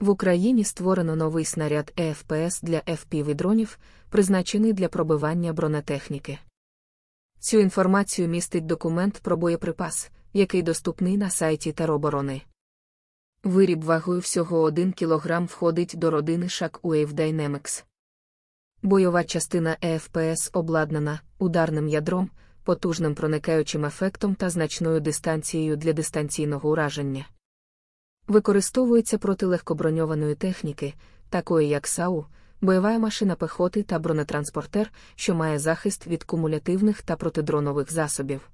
В Україні створено новий снаряд ЕФПС для fpv дронів, призначений для пробивання бронетехніки. Цю інформацію містить документ про боєприпас, який доступний на сайті тероборони. Виріб вагою всього 1 кг входить до родини Shockwave Dynamics. Бойова частина ЕФПС обладнана ударним ядром, потужним проникаючим ефектом та значною дистанцією для дистанційного ураження. Використовується проти легкоброньованої техніки, такої як САУ, бойова машина пехоти та бронетранспортер, що має захист від кумулятивних та протидронових засобів.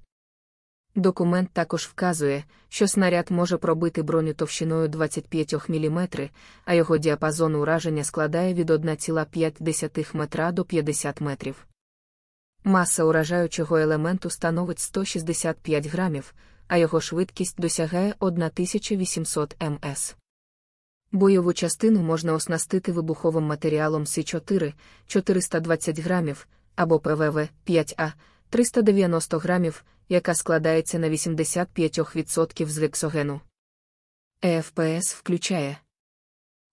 Документ також вказує, що снаряд може пробити броню товщиною 25 мм, а його діапазон ураження складає від 1,5 метра до 50 метрів. Маса уражаючого елементу становить 165 грамів а його швидкість досягає 1800 МС. Бойову частину можна оснастити вибуховим матеріалом С4 420 грамів або ПВВ 5А 390 грамів, яка складається на 85% з гексогену. ЕФПС включає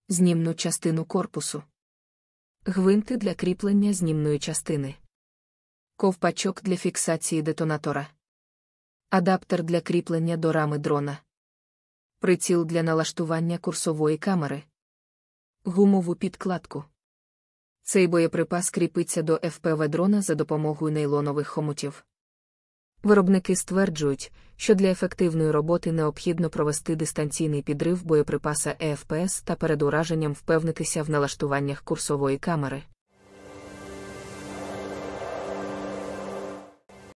знімну частину корпусу, гвинти для кріплення знімної частини, ковпачок для фіксації детонатора адаптер для кріплення до рами дрона, приціл для налаштування курсової камери, гумову підкладку. Цей боєприпас кріпиться до ФПВ дрона за допомогою нейлонових хомутів. Виробники стверджують, що для ефективної роботи необхідно провести дистанційний підрив боєприпаса ЕФПС та перед ураженням впевнитися в налаштуваннях курсової камери.